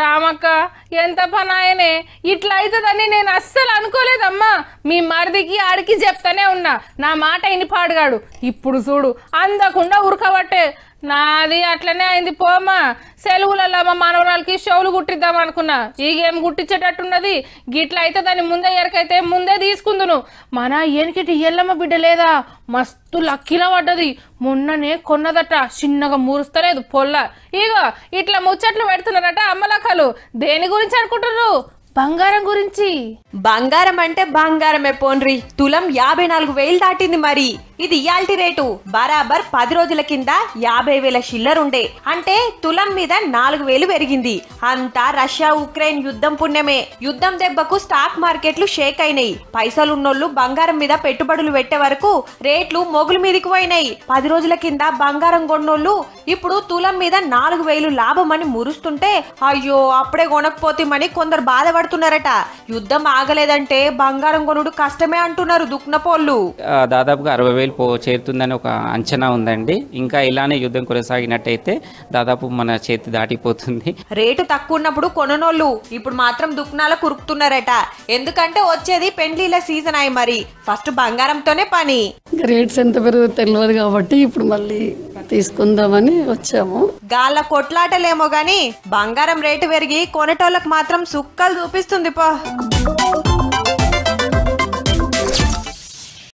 రామక్క ఎంత పని ఆయనే ఇట్లా అవుతుందని నేను అస్సలు అనుకోలేదమ్మా మీ మరిదికి ఆడికి చెప్తానే ఉన్నా నా మాట ఇనిపాడుగాడు ఇప్పుడు చూడు అందకుండా ఉరకబట్టే నాది అట్లనే అయింది పోమా సెలవులలో మా మనవరాలకి షోలు కుట్టిద్దాం అనుకున్నా ఈ గేమ్ కుట్టించేటట్టున్నది గిట్ల అయితే దాన్ని ముందే ఎరకైతే ముందే తీసుకుందును మన ఎనికిటి ఎల్లమ్మ బిడ్డ లేదా మస్తు లక్కీలా పడ్డది మొన్ననే కొన్నదట చిన్నగా మురుస్తలేదు పొల్ల ఇగో ఇట్లా ముచ్చట్లు పెడుతున్నారట అమ్మలక్కలు దేని గురించి అనుకుంటున్నారు బంగారం గురించి బంగారం అంటే బంగారమే పోన్రి తులం యాభై నాలుగు వేలు దాటింది మరి ఇది ఇయాల్టీ రేటు బరాబర్ పది రోజుల కింద యాభై వేల షిల్లర్ ఉండే అంటే తులం మీద నాలుగు వేలు పెరిగింది అంతా రష్యా ఉక్రెయిన్ యుద్ధం పుణ్యమే యుద్ధం దెబ్బకు స్టాక్ మార్కెట్లు షేక్ అయినాయి పైసలున్నోళ్ళు బంగారం మీద పెట్టుబడులు పెట్టే వరకు రేట్లు మొగుల మీదకి పోయినాయి పది రోజుల కింద బంగారం కొన్నోళ్ళు ఇప్పుడు తులం మీద నాలుగు వేలు లాభం అని మురుస్తుంటే అయ్యో అప్పుడే కొనకపోతేమని కొందరు బాధపడు పడుతున్నారట యుద్ధం ఆగలేదంటే బంగారం కొనుడు కష్టమే అంటున్నారు దుక్నపోళ్ళు దాదాపుగా అరవై వేలు పో చేరుతుందని ఒక అంచనా ఉందండి ఇంకా ఇలానే యుద్ధం కొనసాగినట్టయితే దాదాపు మన చేతి దాటిపోతుంది రేటు తక్కువ ఉన్నప్పుడు కొననోళ్ళు ఇప్పుడు మాత్రం దుక్నాల కురుకుతున్నారట ఎందుకంటే వచ్చేది పెండ్లీల సీజన్ అయి మరి ఫస్ట్ బంగారంతోనే పని రేట్స్ ఎంత పెరుగు తెలియదు కాబట్టి ఇప్పుడు మళ్ళీ తీసుకుందామని వచ్చాము గాళ్ళ కొట్లాటలేమో గాని బంగారం రేటు పెరిగి కొనేటోళ్ళకి మాత్రం సుక్కలు చూపిస్తుంది పో